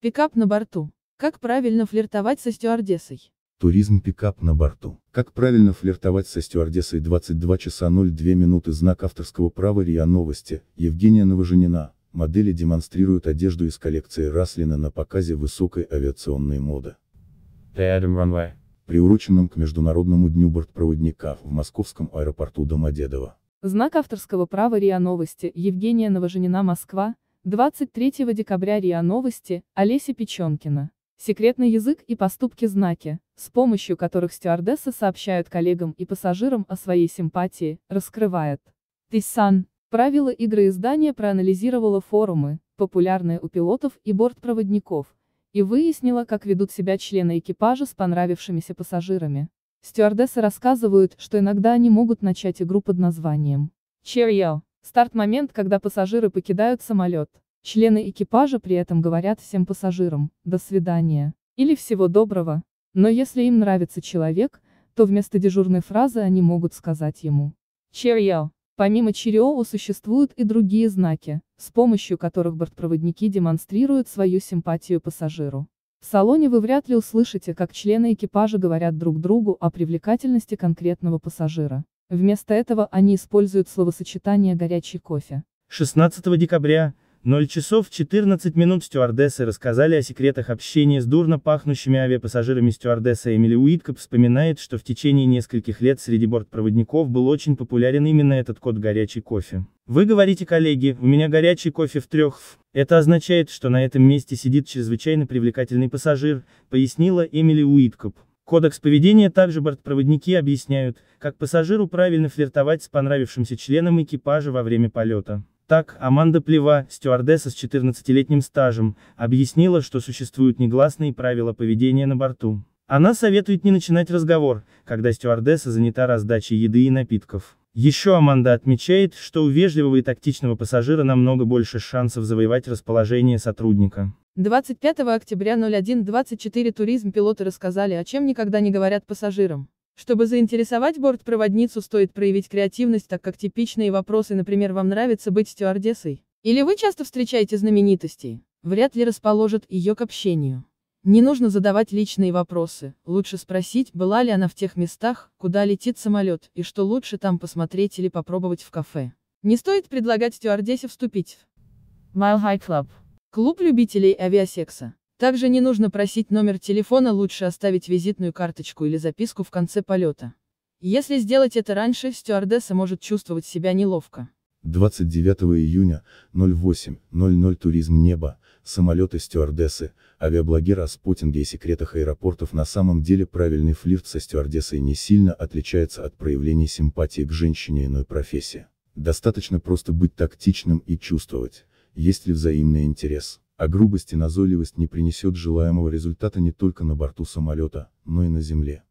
Пикап на борту. Как правильно флиртовать со стюардессой? Туризм пикап на борту. Как правильно флиртовать со стюардессой 22 часа 02 минуты знак авторского права РИА Новости, Евгения Новоженина. Модели демонстрируют одежду из коллекции Раслина на показе высокой авиационной моды. Приуроченном к Международному дню бортпроводника в московском аэропорту Домодедово. Знак авторского права РИА Новости, Евгения Новоженина, Москва, 23 декабря РИА Новости, Олеся Печенкина. Секретный язык и поступки-знаки, с помощью которых стюардессы сообщают коллегам и пассажирам о своей симпатии, раскрывает. Тисан. Правила игры издания проанализировала форумы, популярные у пилотов и бортпроводников, и выяснила, как ведут себя члены экипажа с понравившимися пассажирами. Стюардессы рассказывают, что иногда они могут начать игру под названием «Cheerio». Старт момент, когда пассажиры покидают самолет. Члены экипажа при этом говорят всем пассажирам «до свидания» или «всего доброго». Но если им нравится человек, то вместо дежурной фразы они могут сказать ему «Cheerio». Помимо Cheerio существуют и другие знаки, с помощью которых бортпроводники демонстрируют свою симпатию пассажиру. В салоне вы вряд ли услышите, как члены экипажа говорят друг другу о привлекательности конкретного пассажира. Вместо этого они используют словосочетание «горячий кофе». 16 декабря, 0 часов 14 минут стюардессы рассказали о секретах общения с дурно пахнущими авиапассажирами. Стюардесса Эмили Уиткоп вспоминает, что в течение нескольких лет среди бортпроводников был очень популярен именно этот код «горячий кофе». Вы говорите, коллеги, у меня горячий кофе в трех Это означает, что на этом месте сидит чрезвычайно привлекательный пассажир, пояснила Эмили Уиткоп. Кодекс поведения также бортпроводники объясняют, как пассажиру правильно флиртовать с понравившимся членом экипажа во время полета. Так, Аманда Плева, стюардесса с 14-летним стажем, объяснила, что существуют негласные правила поведения на борту. Она советует не начинать разговор, когда стюардесса занята раздачей еды и напитков. Еще Аманда отмечает, что у вежливого и тактичного пассажира намного больше шансов завоевать расположение сотрудника. 25 октября 01.24 туризм пилоты рассказали о чем никогда не говорят пассажирам. Чтобы заинтересовать бортпроводницу стоит проявить креативность, так как типичные вопросы, например, вам нравится быть стюардессой? Или вы часто встречаете знаменитостей? Вряд ли расположат ее к общению. Не нужно задавать личные вопросы, лучше спросить, была ли она в тех местах, куда летит самолет, и что лучше там посмотреть или попробовать в кафе. Не стоит предлагать стюардессе вступить в Mile High Club. Клуб любителей авиасекса. Также не нужно просить номер телефона, лучше оставить визитную карточку или записку в конце полета. Если сделать это раньше, стюардесса может чувствовать себя неловко. 29 июня, 08.00 Туризм Небо, самолеты стюардессы, авиаблогер о спотинге и секретах аэропортов на самом деле правильный флирт со стюардессой не сильно отличается от проявления симпатии к женщине иной профессии. Достаточно просто быть тактичным и чувствовать есть ли взаимный интерес. А грубость и назойливость не принесет желаемого результата не только на борту самолета, но и на земле.